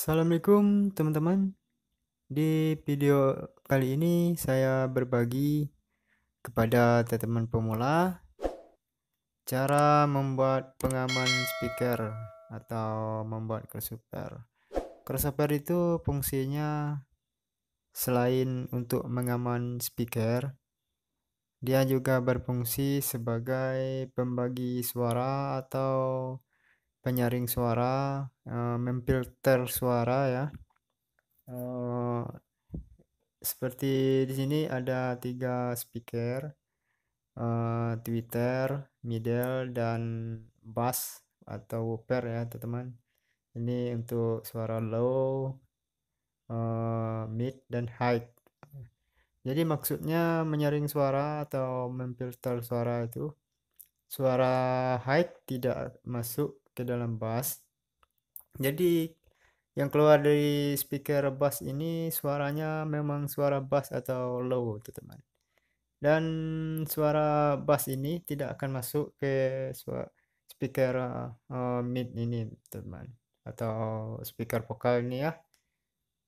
Assalamualaikum teman-teman. Di video kali ini saya berbagi kepada teman-teman pemula cara membuat pengaman speaker atau membuat crossover. Crossover itu fungsinya selain untuk mengaman speaker, dia juga berfungsi sebagai pembagi suara atau penyaring suara, uh, eh, memfilter suara ya. Uh, seperti di sini ada tiga speaker, uh, Twitter, Middle, dan Bass atau Woofer ya teman-teman. Ini untuk suara low, uh, mid, dan high. Jadi maksudnya menyaring suara atau memfilter suara itu suara high tidak masuk dalam bass jadi yang keluar dari speaker bass ini suaranya memang suara bass atau low teman-teman gitu, dan suara bass ini tidak akan masuk ke speaker uh, mid ini teman atau speaker vokal ini ya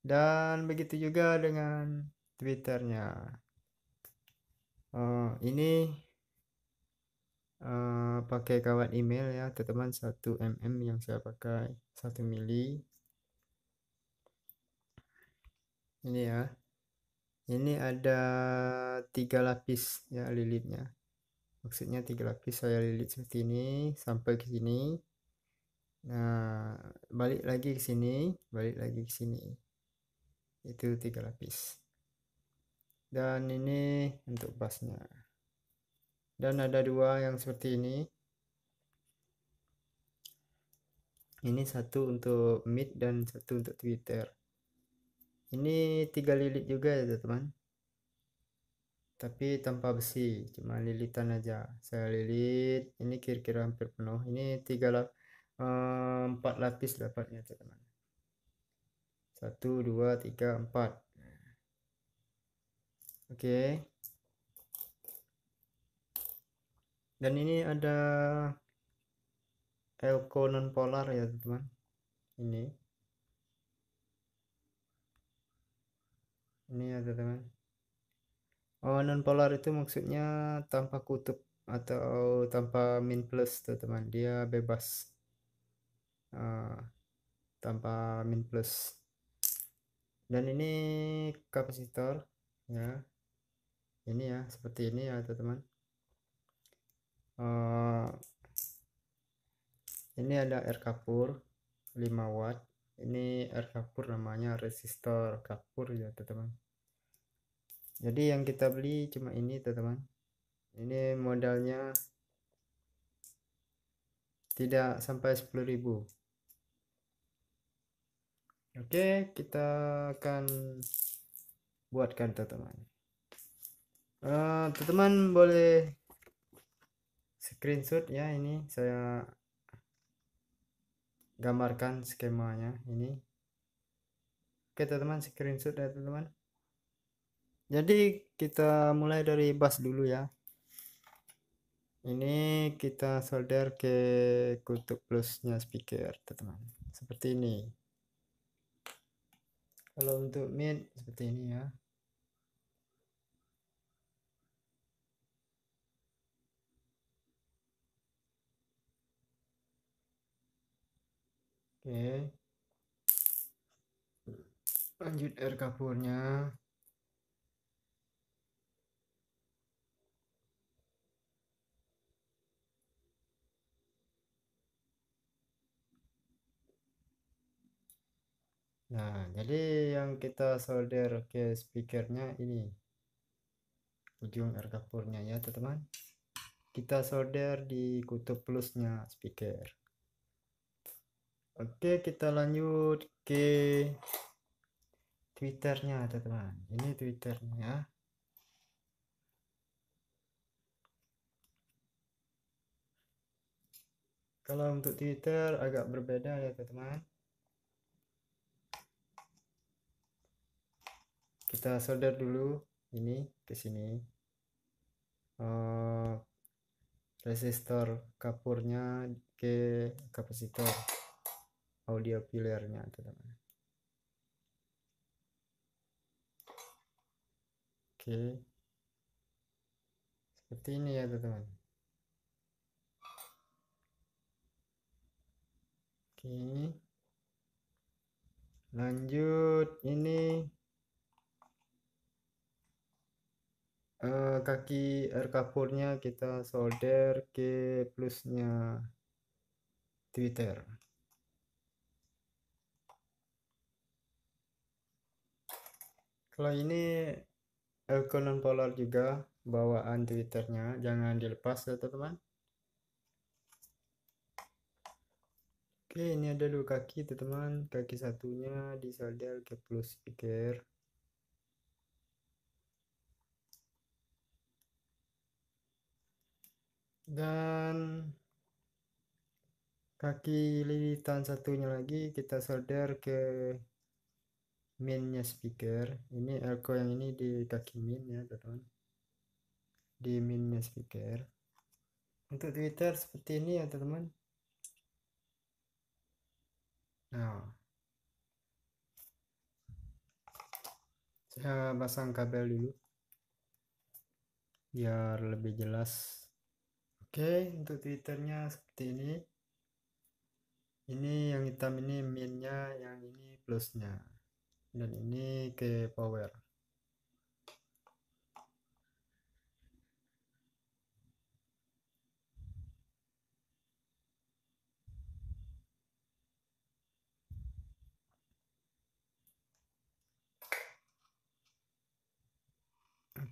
dan begitu juga dengan twitternya uh, ini Eh, pakai kawat email ya teman-teman 1 mm yang saya pakai 1 mili ini ya ini ada tiga lapis ya lilitnya maksudnya tiga lapis saya lilit seperti ini sampai ke sini nah balik lagi ke sini balik lagi ke sini itu tiga lapis dan ini untuk basnya dan ada dua yang seperti ini ini satu untuk mid dan satu untuk twitter ini tiga lilit juga ya teman tapi tanpa besi cuma lilitan aja saya lilit ini kira-kira hampir penuh ini tiga lap eh, empat lapis dapatnya teman satu dua tiga empat oke okay. dan ini ada elko non polar ya teman ini ini ya teman oh non polar itu maksudnya tanpa kutub atau tanpa min plus tuh teman dia bebas uh, tanpa min plus dan ini kapasitor ya ini ya seperti ini ya teman uh, ini ada air kapur 5 watt ini air kapur namanya resistor kapur ya teman-teman jadi yang kita beli cuma ini teman-teman ini modalnya tidak sampai 10.000 oke kita akan buatkan teman-teman eh, teman-teman boleh screenshot ya ini saya gambarkan skemanya ini oke teman-teman screenshot ya teman-teman jadi kita mulai dari bus dulu ya ini kita solder ke kutub plusnya speaker teman-teman seperti ini kalau untuk mid seperti ini ya oke lanjut air kaburnya Nah, jadi yang kita solder ke speakernya ini ujung air kapurnya ya, teman-teman. Kita solder di kutub plusnya speaker. Oke, kita lanjut ke Twitternya, teman-teman. Ini Twitternya. Kalau untuk Twitter agak berbeda ya, teman-teman. Kita solder dulu ini ke sini. Uh, resistor kapurnya ke kapasitor audio fillernya teman-teman gitu, oke seperti ini ya teman-teman oke lanjut ini uh, kaki air kapurnya kita solder ke plusnya Twitter kalau ini Elko eh, polar juga bawaan Twitternya jangan dilepas ya teman-teman oke ini ada dua kaki teman-teman kaki satunya disolder ke plus speaker dan kaki lilitan satunya lagi kita solder ke minnya speaker ini elko eh, yang ini di kaki min ya teman di minnya speaker untuk Twitter seperti ini ya teman nah saya pasang kabel dulu biar lebih jelas oke untuk Twitternya seperti ini ini yang hitam ini minnya yang ini plusnya dan ini ke power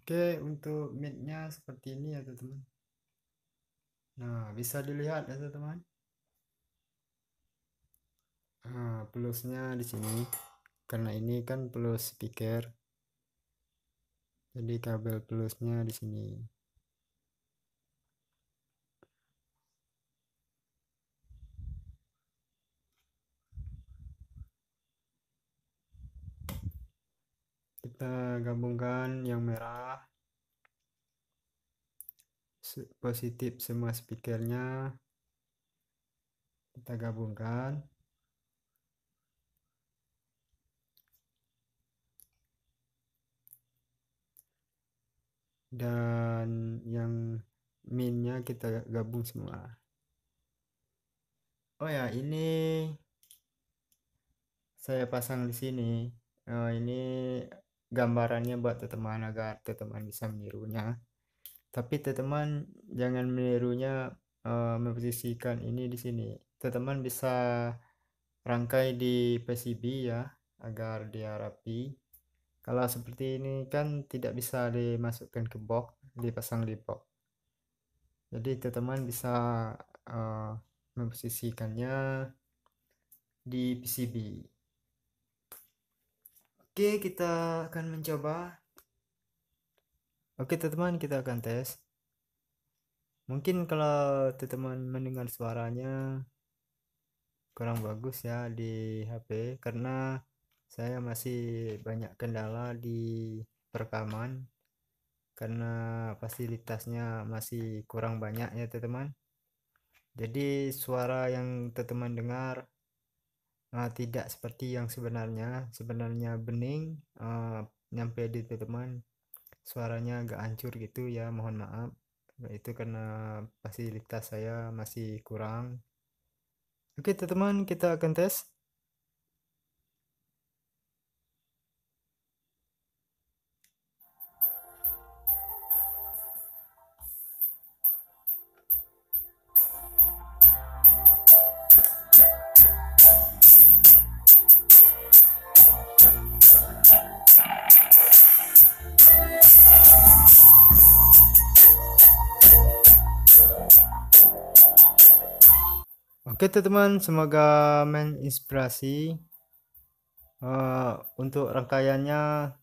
Oke, untuk midnya seperti ini ya teman-teman. Nah, bisa dilihat ya teman-teman. Nah, plusnya di sini karena ini kan plus speaker jadi kabel plusnya di sini kita gabungkan yang merah positif semua speakernya kita gabungkan dan yang minnya kita gabung semua oh ya ini saya pasang di sini oh, ini gambarannya buat teman agar teman bisa menirunya tapi teman jangan menirunya uh, memposisikan ini di sini teman bisa rangkai di PCB ya agar dia rapi kalau seperti ini kan tidak bisa dimasukkan ke box dipasang di box jadi teman-teman bisa uh, memposisikannya di PCB oke kita akan mencoba oke teman-teman kita akan tes mungkin kalau teman-teman mendengar suaranya kurang bagus ya di HP karena saya masih banyak kendala di perekaman karena fasilitasnya masih kurang banyak ya teman-teman jadi suara yang teman-teman dengar uh, tidak seperti yang sebenarnya sebenarnya bening uh, nyampe di teman-teman suaranya agak hancur gitu ya mohon maaf itu karena fasilitas saya masih kurang oke teman-teman kita akan tes Oke teman-teman, semoga menginspirasi uh, untuk rangkaiannya.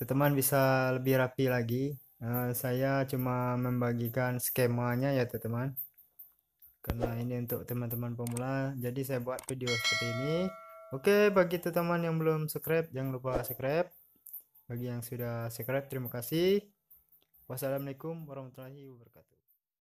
Teman-teman bisa lebih rapi lagi. Uh, saya cuma membagikan skemanya ya teman-teman. Karena ini untuk teman-teman pemula, jadi saya buat video seperti ini. Oke, bagi teman-teman yang belum subscribe, jangan lupa subscribe. Bagi yang sudah subscribe, terima kasih. Wassalamualaikum warahmatullahi wabarakatuh.